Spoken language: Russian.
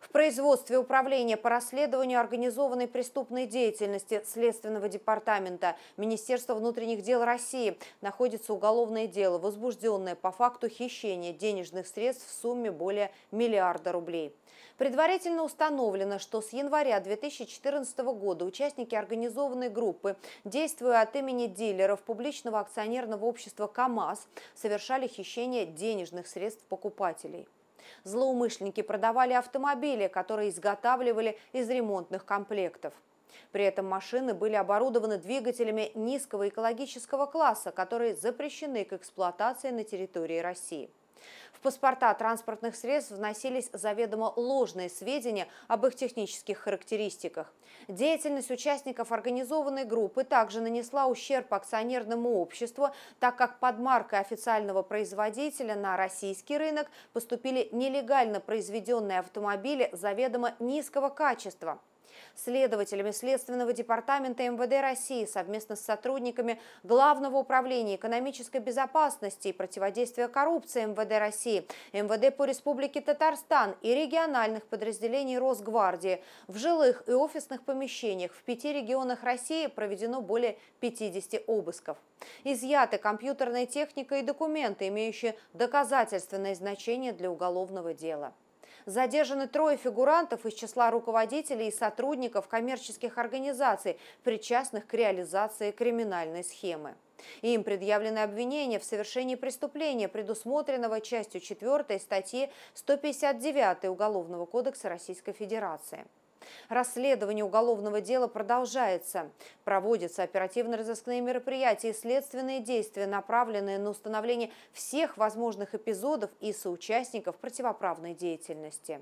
В производстве Управления по расследованию организованной преступной деятельности Следственного департамента Министерства внутренних дел России находится уголовное дело, возбужденное по факту хищения денежных средств в сумме более миллиарда рублей. Предварительно установлено, что с января 2014 года участники организованной группы, действуя от имени дилеров публичного акционерного общества «КАМАЗ», совершали хищение денежных средств покупателей. Злоумышленники продавали автомобили, которые изготавливали из ремонтных комплектов. При этом машины были оборудованы двигателями низкого экологического класса, которые запрещены к эксплуатации на территории России. В паспорта транспортных средств вносились заведомо ложные сведения об их технических характеристиках. Деятельность участников организованной группы также нанесла ущерб акционерному обществу, так как под маркой официального производителя на российский рынок поступили нелегально произведенные автомобили заведомо низкого качества. Следователями Следственного департамента МВД России совместно с сотрудниками Главного управления экономической безопасности и противодействия коррупции МВД России, МВД по Республике Татарстан и региональных подразделений Росгвардии в жилых и офисных помещениях в пяти регионах России проведено более 50 обысков. Изъяты компьютерная техника и документы, имеющие доказательственное значение для уголовного дела. Задержаны трое фигурантов из числа руководителей и сотрудников коммерческих организаций, причастных к реализации криминальной схемы. Им предъявлены обвинения в совершении преступления, предусмотренного частью 4 статьи 159 Уголовного кодекса Российской Федерации. Расследование уголовного дела продолжается. Проводятся оперативно-розыскные мероприятия и следственные действия, направленные на установление всех возможных эпизодов и соучастников противоправной деятельности.